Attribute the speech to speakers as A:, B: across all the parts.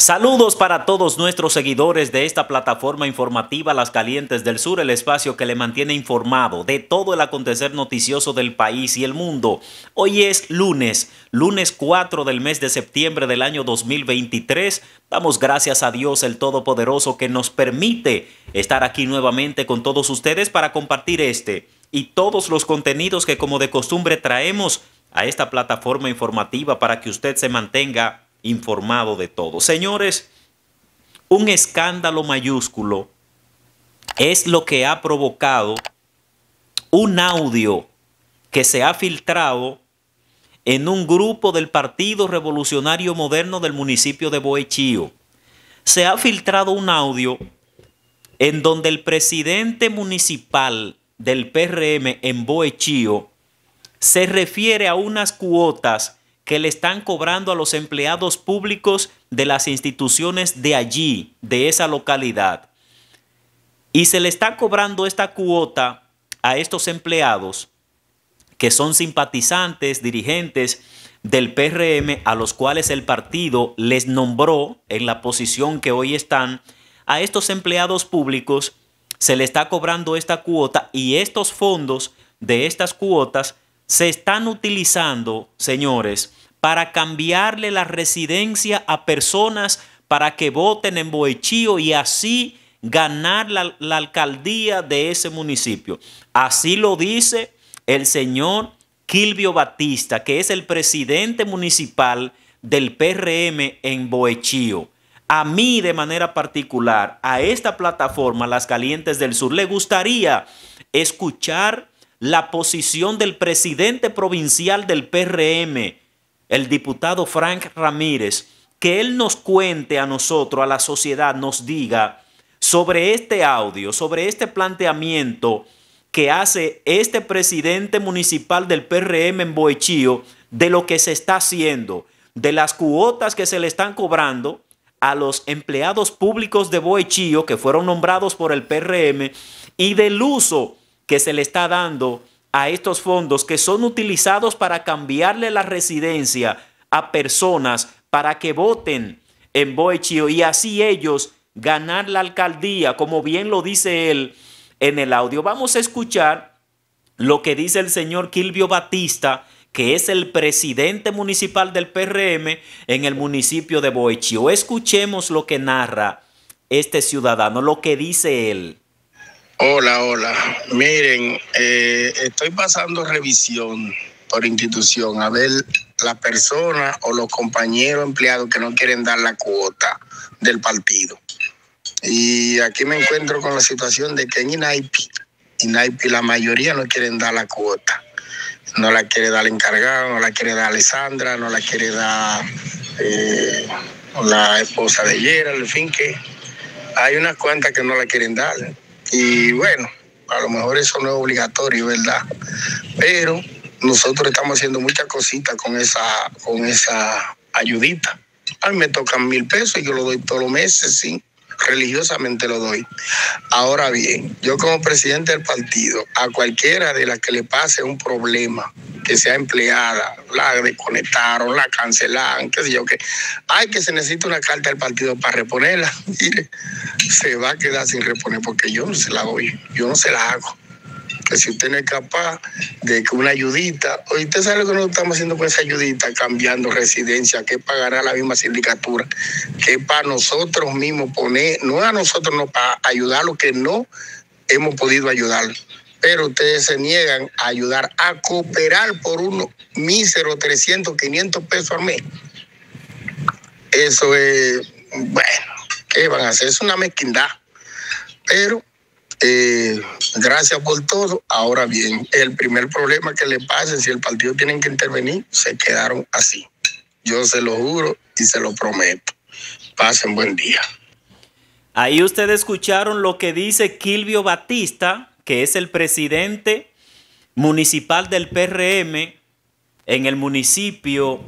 A: Saludos para todos nuestros seguidores de esta plataforma informativa Las Calientes del Sur, el espacio que le mantiene informado de todo el acontecer noticioso del país y el mundo. Hoy es lunes, lunes 4 del mes de septiembre del año 2023. Damos gracias a Dios el Todopoderoso que nos permite estar aquí nuevamente con todos ustedes para compartir este y todos los contenidos que como de costumbre traemos a esta plataforma informativa para que usted se mantenga informado de todo. Señores, un escándalo mayúsculo es lo que ha provocado un audio que se ha filtrado en un grupo del Partido Revolucionario Moderno del municipio de Boechío. Se ha filtrado un audio en donde el presidente municipal del PRM en Boechío se refiere a unas cuotas que le están cobrando a los empleados públicos de las instituciones de allí, de esa localidad. Y se le está cobrando esta cuota a estos empleados que son simpatizantes, dirigentes del PRM, a los cuales el partido les nombró en la posición que hoy están, a estos empleados públicos se le está cobrando esta cuota y estos fondos de estas cuotas se están utilizando, señores, para cambiarle la residencia a personas para que voten en Boechío y así ganar la, alcaldía de ese municipio. Así lo dice el señor Kilvio Batista, que es el presidente municipal del PRM en Boechío. A mí de manera particular, a esta plataforma, Las Calientes del Sur, le gustaría escuchar la posición del presidente provincial del PRM el diputado Frank Ramírez, que él nos cuente a nosotros, a la sociedad, nos diga sobre este audio, sobre este planteamiento que hace este presidente municipal del PRM en Boechío de lo que se está haciendo, de las cuotas que se le están cobrando a los empleados públicos de Boechío que fueron nombrados por el PRM y del uso que se le está dando a estos fondos que son utilizados para cambiarle la residencia a personas para que voten en Boechio y así ellos ganar la alcaldía, como bien lo dice él en el audio. Vamos a escuchar lo que dice el señor Kilvio Batista, que es el presidente municipal del PRM en el municipio de Boechio. Escuchemos lo que narra este ciudadano, lo que dice él.
B: Hola, hola. Miren, eh, estoy pasando revisión por institución a ver la persona o los compañeros empleados que no quieren dar la cuota del partido. Y aquí me encuentro con la situación de que en INAIPI, la mayoría no quieren dar la cuota. No la quiere dar el encargado, no la quiere dar Alessandra, no la quiere dar eh, la esposa de Gerald, en fin que hay unas cuantas que no la quieren dar y bueno, a lo mejor eso no es obligatorio, ¿verdad? Pero nosotros estamos haciendo muchas cositas con esa, con esa ayudita. A mí me tocan mil pesos y yo lo doy todos los meses, sí. Religiosamente lo doy. Ahora bien, yo como presidente del partido, a cualquiera de las que le pase un problema, que sea empleada, la desconectaron, la cancelaron, qué sé yo qué. Ay, que se necesita una carta del partido para reponerla. Mire, se va a quedar sin reponer porque yo no se la doy, yo no se la hago. Que si usted no es capaz de que una ayudita, hoy usted sabe lo que nosotros estamos haciendo con esa ayudita, cambiando residencia, que pagará la misma sindicatura, que para nosotros mismos poner, no a nosotros, no, para ayudar a que no hemos podido ayudar pero ustedes se niegan a ayudar a cooperar por unos míseros 300, 500 pesos al mes. Eso es, bueno, ¿qué van a hacer? Es una mezquindad. Pero eh, gracias por todo. Ahora bien, el primer problema que le pase, si el partido tienen que intervenir, se quedaron así. Yo se lo juro y se lo prometo.
A: Pasen buen día. Ahí ustedes escucharon lo que dice Kilvio Batista, que es el presidente municipal del PRM en el municipio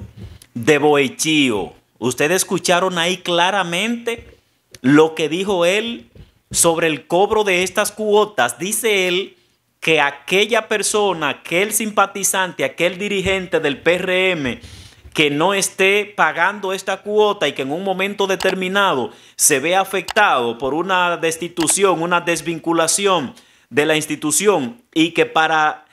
A: de Boechío. Ustedes escucharon ahí claramente lo que dijo él sobre el cobro de estas cuotas. Dice él que aquella persona, aquel simpatizante, aquel dirigente del PRM que no esté pagando esta cuota y que en un momento determinado se ve afectado por una destitución, una desvinculación de la institución y que para,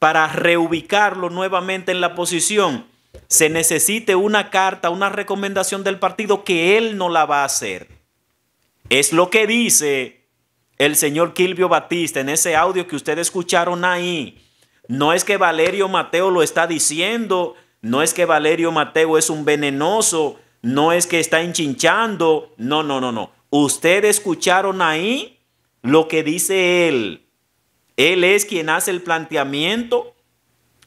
A: para reubicarlo nuevamente en la posición se necesite una carta, una recomendación del partido que él no la va a hacer. Es lo que dice el señor Kilvio Batista en ese audio que ustedes escucharon ahí. No es que Valerio Mateo lo está diciendo, no es que Valerio Mateo es un venenoso, no es que está enchinchando, no, no, no, no. Ustedes escucharon ahí lo que dice él. Él es quien hace el planteamiento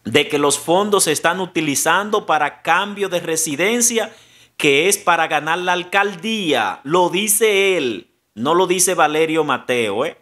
A: de que los fondos se están utilizando para cambio de residencia, que es para ganar la alcaldía. Lo dice él, no lo dice Valerio Mateo. ¿eh?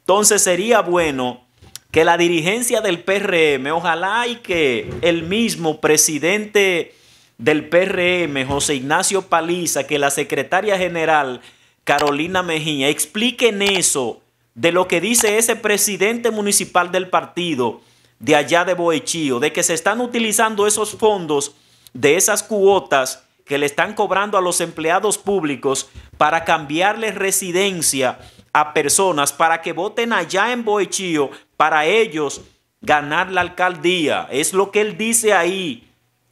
A: Entonces sería bueno que la dirigencia del PRM, ojalá y que el mismo presidente del PRM, José Ignacio Paliza, que la secretaria general Carolina Mejía. Expliquen eso de lo que dice ese presidente municipal del partido de allá de Boechío, de que se están utilizando esos fondos de esas cuotas que le están cobrando a los empleados públicos para cambiarles residencia a personas para que voten allá en Boechío para ellos ganar la alcaldía. Es lo que él dice ahí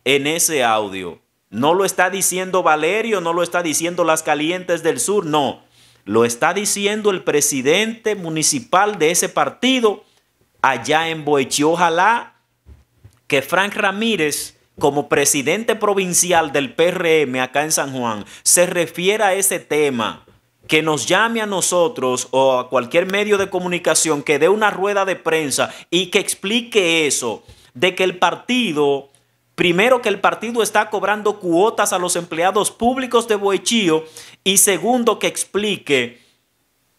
A: en ese audio. No lo está diciendo Valerio, no lo está diciendo las calientes del sur, no. Lo está diciendo el presidente municipal de ese partido allá en Boechi. Ojalá que Frank Ramírez, como presidente provincial del PRM acá en San Juan, se refiera a ese tema que nos llame a nosotros o a cualquier medio de comunicación, que dé una rueda de prensa y que explique eso, de que el partido Primero que el partido está cobrando cuotas a los empleados públicos de Boechillo. y segundo que explique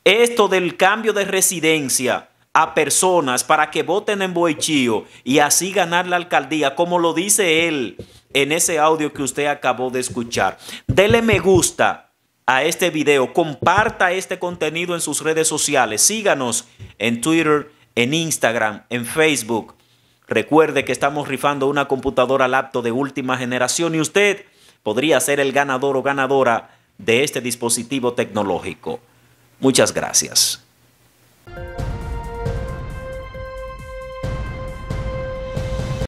A: esto del cambio de residencia a personas para que voten en Boechío y así ganar la alcaldía, como lo dice él en ese audio que usted acabó de escuchar. Dele me gusta a este video, comparta este contenido en sus redes sociales, síganos en Twitter, en Instagram, en Facebook Recuerde que estamos rifando una computadora laptop de última generación y usted podría ser el ganador o ganadora de este dispositivo tecnológico. Muchas gracias.